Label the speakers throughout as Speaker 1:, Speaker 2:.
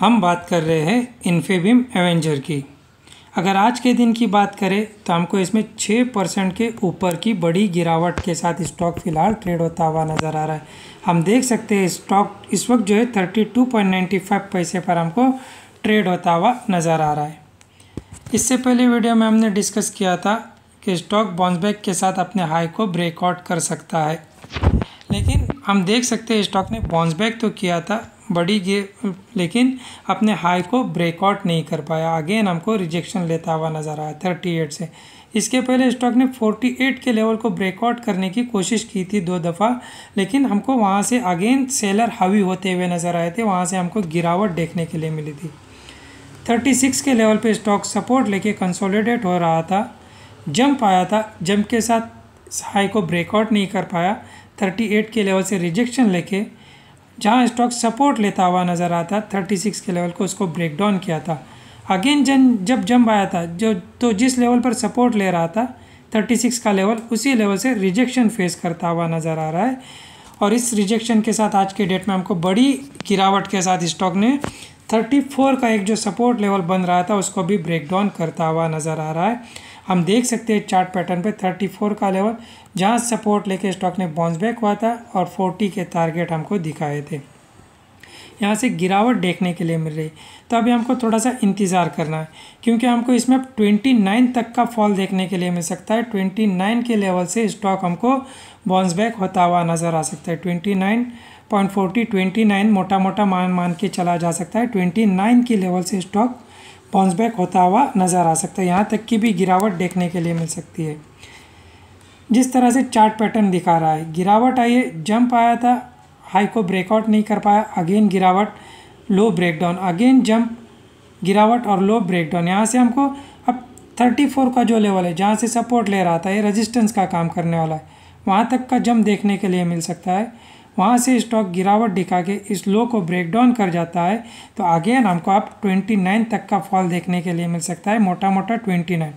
Speaker 1: हम बात कर रहे हैं इन्फेबिम एवेंजर की अगर आज के दिन की बात करें तो हमको इसमें छः परसेंट के ऊपर की बड़ी गिरावट के साथ स्टॉक फिलहाल ट्रेड होता हुआ नज़र आ रहा है हम देख सकते हैं स्टॉक इस, इस वक्त जो है thirty two point ninety five पैसे पर हमको ट्रेड होता हुआ नज़र आ रहा है इससे पहले वीडियो में हमने डिस्कस किया था कि स्टॉक बाउंसबैक के साथ अपने हाई को ब्रेकआउट कर सकता है लेकिन हम देख सकते हैं स्टॉक ने बाउंसबैक तो किया था बड़ी गे लेकिन अपने हाई को ब्रेकआउट नहीं कर पाया अगेन हमको रिजेक्शन लेता हुआ नज़र आया थर्टी एट से इसके पहले स्टॉक ने फोर्टी एट के लेवल को ब्रेकआउट करने की कोशिश की थी दो दफ़ा लेकिन हमको वहाँ से अगेन सेलर हावी होते हुए नज़र आए थे वहाँ से हमको गिरावट देखने के लिए मिली थी थर्टी सिक्स के लेवल पर स्टॉक सपोर्ट लेके कंसोलिडेट हो रहा था जंप आया था जंप के साथ हाई को ब्रेकआउट नहीं कर पाया थर्टी एट के लेवल से रिजेक्शन लेके जहाँ स्टॉक सपोर्ट लेता हुआ नज़र आता थर्टी सिक्स के लेवल को उसको ब्रेक डाउन किया था अगेन जन जब जंप आया था जो तो जिस लेवल पर सपोर्ट ले रहा था थर्टी सिक्स का लेवल उसी लेवल से रिजेक्शन फेस करता हुआ नज़र आ रहा है और इस रिजेक्शन के साथ आज के डेट में हमको बड़ी गिरावट के साथ स्टॉक ने 34 का एक जो सपोर्ट लेवल बन रहा था उसको भी ब्रेक डाउन करता हुआ नज़र आ रहा है हम देख सकते हैं चार्ट पैटर्न पे 34 का लेवल जहाँ सपोर्ट लेके स्टॉक ने बाउंस बैक हुआ था और 40 के टारगेट हमको दिखाए थे यहाँ से गिरावट देखने के लिए मिल रही तो अभी हमको थोड़ा सा इंतज़ार करना है क्योंकि हमको इसमें ट्वेंटी नाइन तक का फॉल देखने के लिए मिल सकता है ट्वेंटी नाइन के लेवल से स्टॉक हमको बाउंस बैक होता हुआ नज़र आ सकता है twenty nine point forty twenty nine मोटा मोटा मान मान के चला जा सकता है ट्वेंटी नाइन के लेवल से स्टॉक बाउंस बैक होता हुआ नज़र आ सकता है यहाँ तक की भी गिरावट देखने के लिए मिल सकती है जिस तरह से चार्ट पैटर्न दिखा रहा है गिरावट आई है जंप आया था हाई को ब्रेकआउट नहीं कर पाया अगेन गिरावट लो ब्रेकडाउन अगेन जंप गिरावट और लो ब्रेकडाउन यहाँ से हमको अब थर्टी फोर का जो लेवल है जहाँ से सपोर्ट ले रहा था ये रेजिस्टेंस का काम करने वाला है वहाँ तक का जंप देखने के लिए मिल सकता है वहाँ से स्टॉक गिरावट दिखा के इस लो को ब्रेकडाउन कर जाता है तो अगेन हमको आप ट्वेंटी नाइन तक का फॉल देखने के लिए मिल सकता है मोटा मोटा twenty nine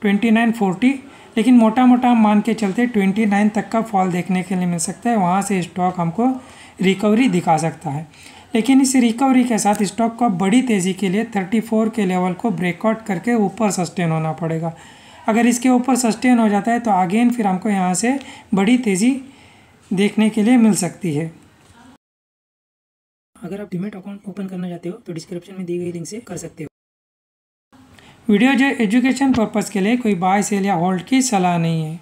Speaker 1: twenty nine forty लेकिन मोटा मोटा मान के चलते ट्वेंटी नाइन तक का फॉल देखने के लिए मिल सकता है वहाँ से स्टॉक हमको रिकवरी दिखा सकता है लेकिन इस रिकवरी के साथ स्टॉक को बड़ी तेज़ी के लिए 34 के लेवल को ब्रेकआउट करके ऊपर सस्टेन होना पड़ेगा अगर इसके ऊपर सस्टेन हो जाता है तो अगेन फिर हमको यहाँ से बड़ी तेज़ी देखने के लिए मिल सकती है अगर आप डिमेट अकाउंट ओपन करना चाहते हो तो डिस्क्रिप्शन में दी गई लिंक से कर सकते हो वीडियो जो एजुकेशन पर्पज़ के लिए कोई बाय सेल या होल्ड की सलाह नहीं है